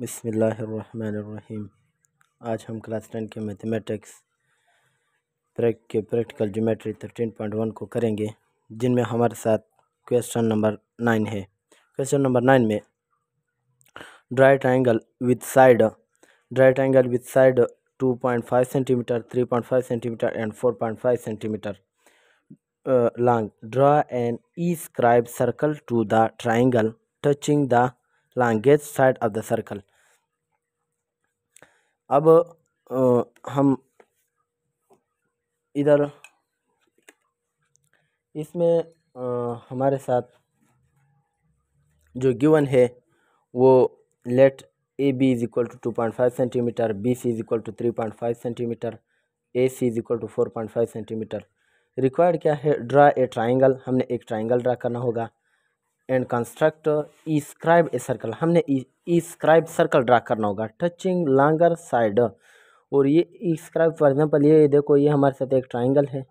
बसमीम आज हम क्लास टेन के मैथमेटिक्स प्रैक्ट के practical geometry thirteen point one को करेंगे जिनमें हमारे साथ क्वेश्चन नंबर नाइन है क्वेश्चन नंबर नाइन में triangle with side triangle with side two point five centimetre three point five centimetre and four point five centimetre long draw an escribe circle to the triangle touching the longest side of the circle अब आ, हम इधर इसमें आ, हमारे साथ जो given है वो let A B is equal to two point five centimetre B C is equal to three point five centimetre A C is equal to four point five centimetre required क्या है ड्रा ए ट्राइंगल हमने एक triangle draw करना होगा and construct scribe a circle हमने inscribe circle draw करना होगा touching longer side और ये स्क्राइब फॉर एग्जाम्पल ये देखो ये हमारे साथ एक ट्राइंगल है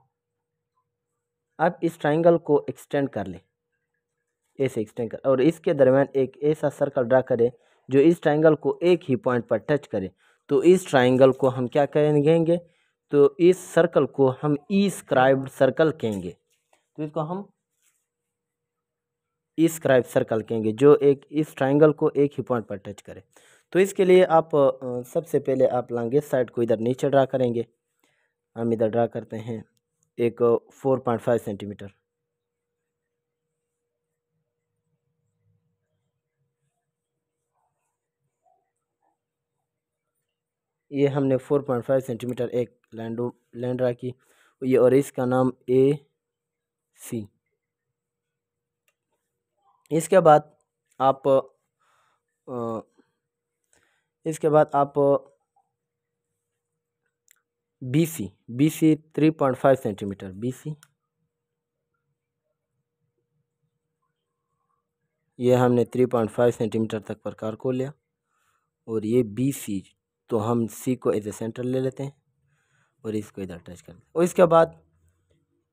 अब इस ट्राइंगल को एक्सटेंड कर लें ऐसे एक्सटेंड कर और इसके दरमियान एक ऐसा सर्कल ड्रा करें जो इस ट्राइंगल को एक ही पॉइंट पर टच करे तो इस ट्राइंगल को हम क्या कहेंगे तो इस सर्कल को हम ई स्क्राइब सर्कल कहेंगे तो इसको हम इस क्राइब सर्कल कहेंगे जो एक इस ट्राइंगल को एक ही पॉइंट पर टच करे तो इसके लिए आप सबसे पहले आप लांगे साइड को इधर नीचे ड्रा करेंगे हम इधर ड्रा करते हैं एक फोर पॉइंट फाइव सेंटीमीटर ये हमने फोर पॉइंट फाइव सेंटीमीटर एक लैंड लैंड ड्रा की ये और इसका नाम ए सी इसके बाद आप इसके बाद आप B C B C three point five centimetre B C ये हमने थ्री पॉइंट फाइव सेंटीमीटर तक प्रकार को लिया और ये बी सी तो हम सी को एज ए सेंटर ले लेते हैं और इसको इधर अटैच कर और इसके बाद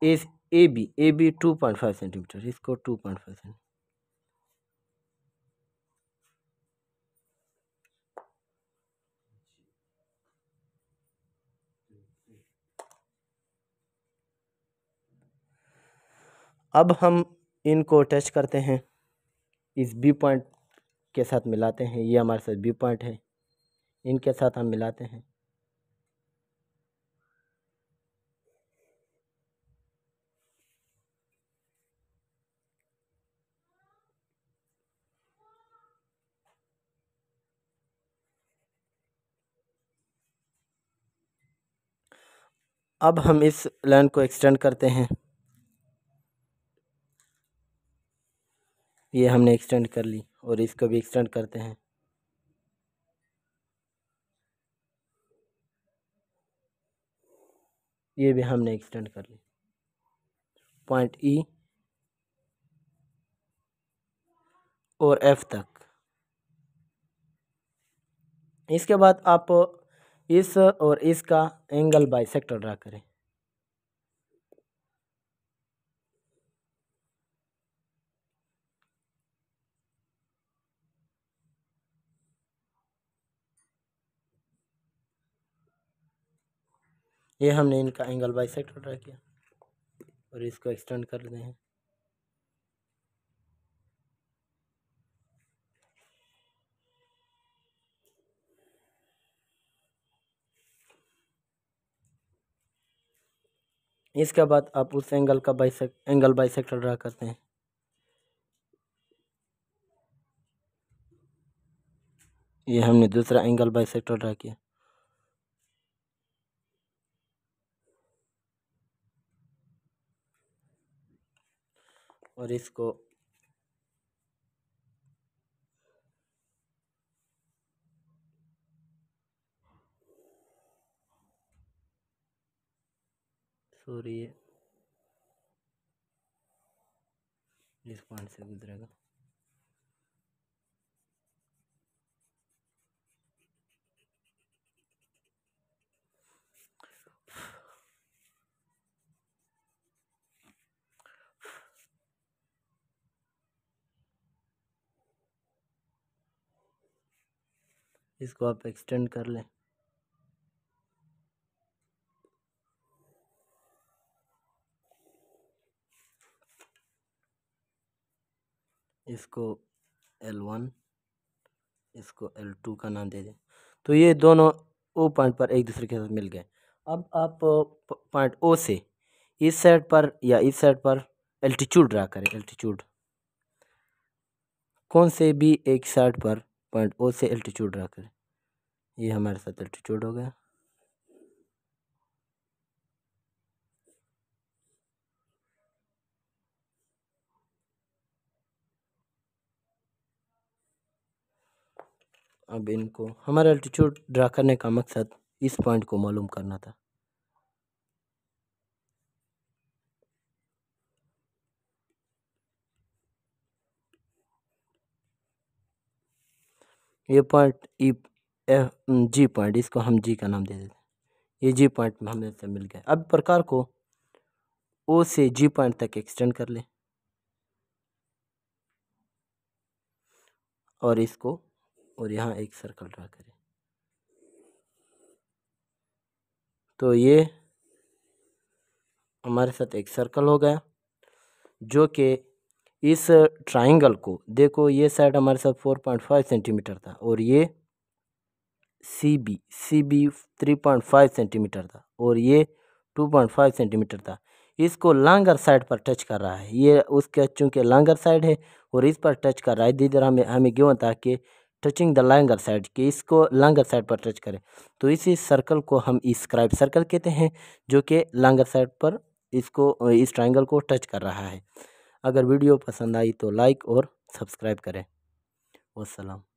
A A B A B two point five centimetre इसको टू पॉइंट फाइव सेंटीमीटर अब हम इनको अटैच करते हैं इस बी पॉइंट के साथ मिलाते हैं ये हमारे साथ बी पॉइंट है इनके साथ हम मिलाते हैं अब हम इस लाइन को एक्सटेंड करते हैं ये हमने एक्सटेंड कर ली और इसको भी एक्सटेंड करते हैं ये भी हमने एक्सटेंड कर ली पॉइंट ई e और एफ तक इसके बाद आप इस और इसका एंगल बाई सेक्टर ड्रा करें ये हमने इनका एंगल बाइसेक्ट ड्रा किया और इसको एक्सटेंड कर देते हैं इसके बाद आप उस एंगल का बाइसेक एंगल बाइसेक्टर ड्रा करते हैं ये हमने दूसरा एंगल बाइसेक्टर ड्रा किया और इसको सूर्य इस पॉइंट से गुजरेगा इसको आप एक्सटेंड कर लें इसको एल वन इसको एल टू का नाम दे दें तो ये दोनों ओ पॉइंट पर एक दूसरे के साथ मिल गए अब आप पॉइंट ओ से इस साइड पर या इस साइड पर एल्टीट्यूड ड्रा करें एल्टीट्यूड कौन से भी एक साइड पर पॉइंट ओ से एल्टीट्यूड रखकर ये हमारे साथ एल्टीट्यूड हो गया अब इनको हमारा एल्टीट्यूड ड्रा करने का मकसद इस पॉइंट को मालूम करना था ये point E F G point इसको हम जी का नाम दे देते हैं ये जी पॉइंट में हमें से मिल गया अब प्रकार को ओ से जी पॉइंट तक एक्सटेंड कर लें और इसको और यहाँ एक सर्कल ड्रा करें तो ये हमारे साथ एक सर्कल हो गया जो कि इस ट्राइंगल को देखो ये साइड हमारे साथ फोर पॉइंट फाइव सेंटीमीटर था और ये C B C B three point five centimetre था और ये टू पॉइंट फाइव सेंटीमीटर था इसको लॉन्गर साइड पर टच कर रहा है ये उसके चूँकि लॉन्गर साइड है और इस पर टच कर रहा है धीरे हमें हमें क्यों था कि टचिंग द लॉन्गर साइड कि इसको लॉन्गर साइड पर टच करें तो इसी सर्कल को हम स्क्राइब सर्कल कहते हैं जो कि लॉन्गर साइड पर इसको इस ट्राइंगल को टच कर रहा है अगर वीडियो पसंद आई तो लाइक और सब्सक्राइब करें वसलम